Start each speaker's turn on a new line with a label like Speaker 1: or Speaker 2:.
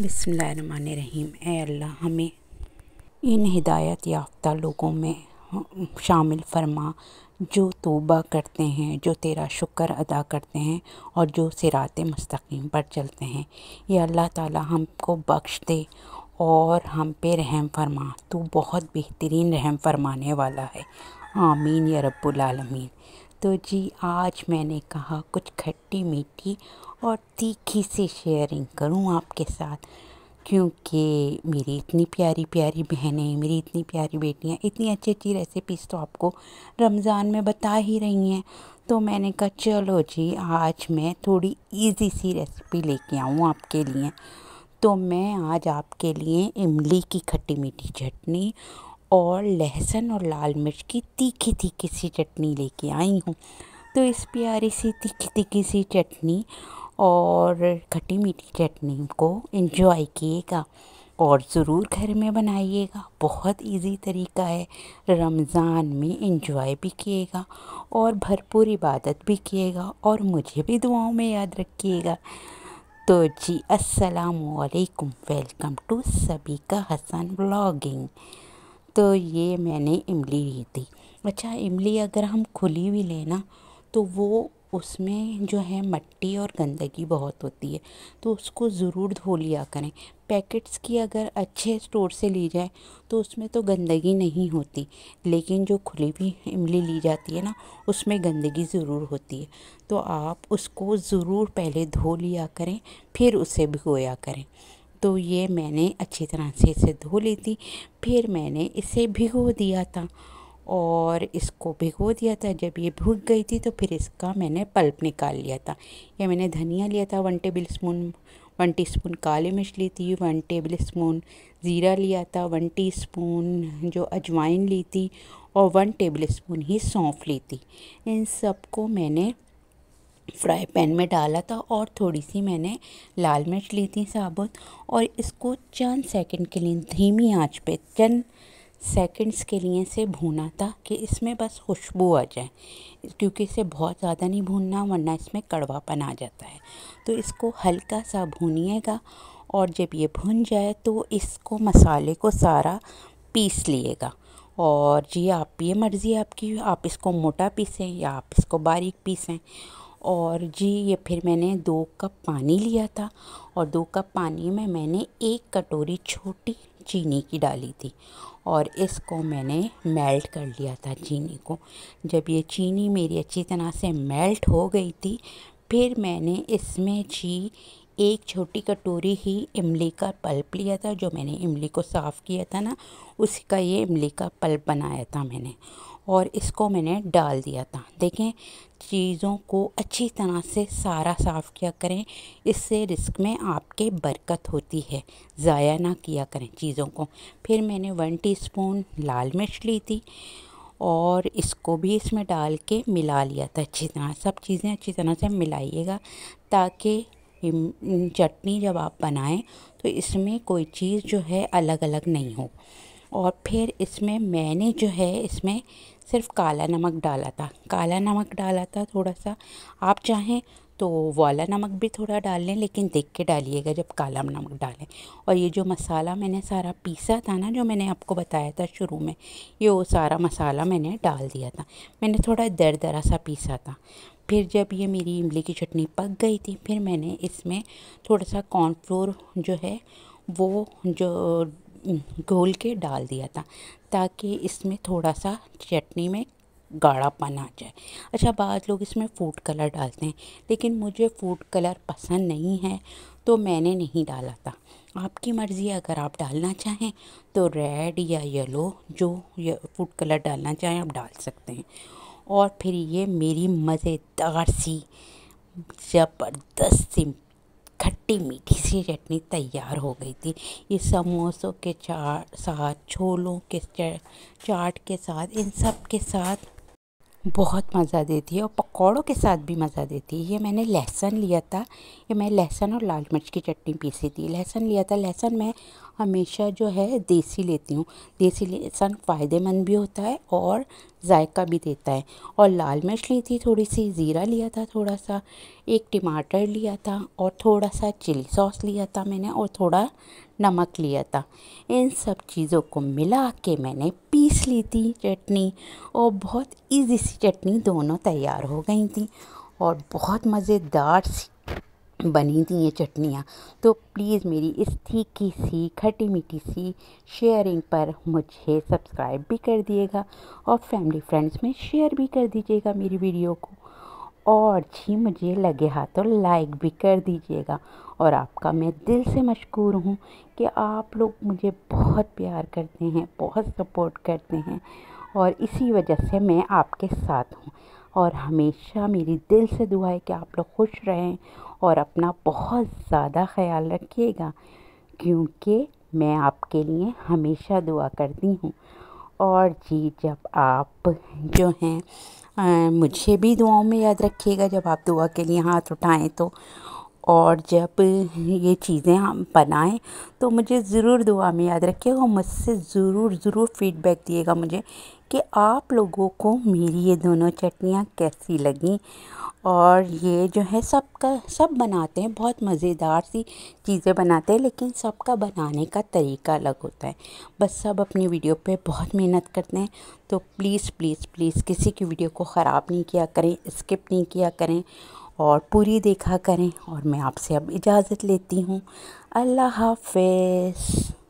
Speaker 1: बसमीम ए अल्लाह हमें इन हिदायत याफ्ता लोगों में शामिल फरमा जो तोबा करते हैं जो तेरा शुक्र अदा करते हैं और जो सिरात मस्तकीम पर चलते हैं ये अल्लाह ताला हमको बख्श दे और हम पे रहम फरमा तू बहुत बेहतरीन रहम फरमाने वाला है आमीन या रब्बुल आलमीन तो जी आज मैंने कहा कुछ खट्टी मीठी और तीखी सी शेयरिंग करूं आपके साथ क्योंकि मेरी इतनी प्यारी प्यारी बहनें मेरी इतनी प्यारी बेटियां इतनी अच्छी अच्छी रेसिपीज़ तो आपको रमज़ान में बता ही रही हैं तो मैंने कहा चलो जी आज मैं थोड़ी इजी सी रेसिपी लेके आऊँ आपके लिए तो मैं आज आपके लिए इमली की खट्टी मीठी चटनी और लहसुन और लाल मिर्च की तीखी तीखी सी चटनी लेके आई हूँ तो इस प्यारी सी तीखी तीखी सी चटनी और खट्टी मीठी चटनी को इंजॉय किएगा और ज़रूर घर में बनाइएगा बहुत इजी तरीका है रमज़ान में इंजॉय भी किएगा और भरपूर इबादत भी किएगा और मुझे भी दुआओं में याद रखिएगा तो जी अस्सलाम वालेकुम वेलकम टू सभी का हसन ब्लॉगिंग तो ये मैंने इमली ली थी अच्छा इमली अगर हम खुली भी लें ना तो वो उसमें जो है मट्टी और गंदगी बहुत होती है तो उसको ज़रूर धो लिया करें पैकेट्स की अगर अच्छे स्टोर से ली जाए तो उसमें तो गंदगी नहीं होती लेकिन जो खुली हुई इमली ली जाती है ना उसमें गंदगी ज़रूर होती है तो आप उसको ज़रूर पहले धो लिया करें फिर उसे भिगोया करें तो ये मैंने अच्छी तरह से इसे धो ली थी फिर मैंने इसे भिगो दिया था और इसको भिगो दिया था जब ये भूख गई थी तो फिर इसका मैंने पल्प निकाल लिया था ये मैंने धनिया लिया था one tablespoon one spoon काली मिर्च ली थी वन टेबल स्पून ज़ीरा लिया था वन स्पून जो अजवाइन ली थी और वन टेबल स्पून ही सौंफ ली थी इन सबको मैंने फ्राई पैन में डाला था और थोड़ी सी मैंने लाल मिर्च ली थी साबुत और इसको चंद सेकंड के लिए धीमी आंच पे चंद सेकंड्स के लिए से भूना था कि इसमें बस खुशबू आ जाए क्योंकि इसे बहुत ज़्यादा नहीं भूनना वरना इसमें कड़वापन आ जाता है तो इसको हल्का सा भूनिएगा और जब ये भुन जाए तो इसको मसाले को सारा पीस लिएगा और जी आप ये मर्ज़ी आपकी आप इसको मोटा पीसें या आप इसको बारीक पीसें और जी ये फिर मैंने दो कप पानी लिया था और दो कप पानी में मैंने एक कटोरी छोटी चीनी की डाली थी और इसको मैंने मेल्ट कर लिया था चीनी को जब ये चीनी मेरी अच्छी तरह से मेल्ट हो गई थी फिर मैंने इसमें जी एक छोटी कटोरी ही इमली का पल्प लिया था जो मैंने इमली को साफ़ किया था ना उसका ये इमली का पल्प बनाया था मैंने और इसको मैंने डाल दिया था देखें चीज़ों को अच्छी तरह से सारा साफ़ किया करें इससे रिस्क में आपके बरकत होती है ज़ाया ना किया करें चीज़ों को फिर मैंने वन टीस्पून लाल मिर्च ली थी और इसको भी इसमें डाल के मिला लिया था अच्छी तरह सब चीज़ें अच्छी तरह से मिलाइएगा ताकि चटनी जब आप बनाएं तो इसमें कोई चीज़ जो है अलग अलग नहीं हो और फिर इसमें मैंने जो है इसमें सिर्फ काला नमक डाला था काला नमक डाला था थोड़ा सा आप चाहें तो वाला नमक भी थोड़ा डाल लें लेकिन देख के डालिएगा जब काला नमक डालें और ये जो मसाला मैंने सारा पीसा था ना जो मैंने आपको बताया था शुरू में ये वो सारा मसाला मैंने डाल दिया था मैंने थोड़ा दर दरा सा पीसा था फिर जब ये मेरी इमली की चटनी पक गई थी फिर मैंने इसमें थोड़ा सा कॉर्नफ्लोर जो है वो जो घोल के डाल दिया था ताकि इसमें थोड़ा सा चटनी में गाढ़ापन आ जाए अच्छा बाद लोग इसमें फूड कलर डालते हैं लेकिन मुझे फूड कलर पसंद नहीं है तो मैंने नहीं डाला था आपकी मर्ज़ी अगर आप डालना चाहें तो रेड या येलो जो फूड कलर डालना चाहें आप डाल सकते हैं और फिर ये मेरी मज़ेदार सी ज़बरदस्त सी खट्टी मीठी सी चटनी तैयार हो गई थी ये समोसों के चाट साथ छोलों के चाट के साथ इन सब के साथ बहुत मज़ा देती है और पकौड़ों के साथ भी मज़ा देती है ये मैंने लहसुन लिया था ये मैं लहसुन और लाल मिर्च की चटनी पीसी थी लहसुन लिया था लहसुन मैं हमेशा जो है देसी लेती हूँ देसी लहसुन फ़ायदेमंद भी होता है और जायका भी देता है और लाल मिर्च ली थी थोड़ी सी ज़ीरा लिया था थोड़ा सा एक टमाटर लिया था और थोड़ा सा चिली सॉस लिया था मैंने और थोड़ा नमक लिया था इन सब चीज़ों को मिला के मैंने पीस ली थी चटनी और बहुत इजी सी चटनी दोनों तैयार हो गई थी और बहुत मज़ेदार सी बनी थी ये चटनियाँ तो प्लीज़ मेरी इस तीखी सी खट्टी मीठी सी शेयरिंग पर मुझे सब्सक्राइब भी कर दिएगा और फैमिली फ्रेंड्स में शेयर भी कर दीजिएगा मेरी वीडियो को और जी मुझे लगे हाथों लाइक भी कर दीजिएगा और आपका मैं दिल से मशहूर हूँ कि आप लोग मुझे बहुत प्यार करते हैं बहुत सपोर्ट करते हैं और इसी वजह से मैं आपके साथ हूँ और हमेशा मेरी दिल से दुआ है कि आप लोग खुश रहें और अपना बहुत ज़्यादा ख्याल रखिएगा क्योंकि मैं आपके लिए हमेशा दुआ करती हूँ और जी जब आप जो हैं मुझे भी दुआओं में याद रखिएगा जब आप दुआ के लिए हाथ उठाएं तो और जब ये चीज़ें हम बनाएं तो मुझे ज़रूर दुआ में याद रखिएगा और मुझसे ज़रूर ज़रूर फीडबैक दिएगा मुझे कि आप लोगों को मेरी ये दोनों चटनियाँ कैसी लगें और ये जो है सबका सब बनाते हैं बहुत मज़ेदार सी चीज़ें बनाते हैं लेकिन सबका बनाने का तरीका अलग होता है बस सब अपनी वीडियो पे बहुत मेहनत करते हैं तो प्लीज़ प्लीज़ प्लीज़ किसी की वीडियो को ख़राब नहीं किया करें स्किप नहीं किया करें और पूरी देखा करें और मैं आपसे अब इजाज़त लेती हूँ अल्लाह हाफ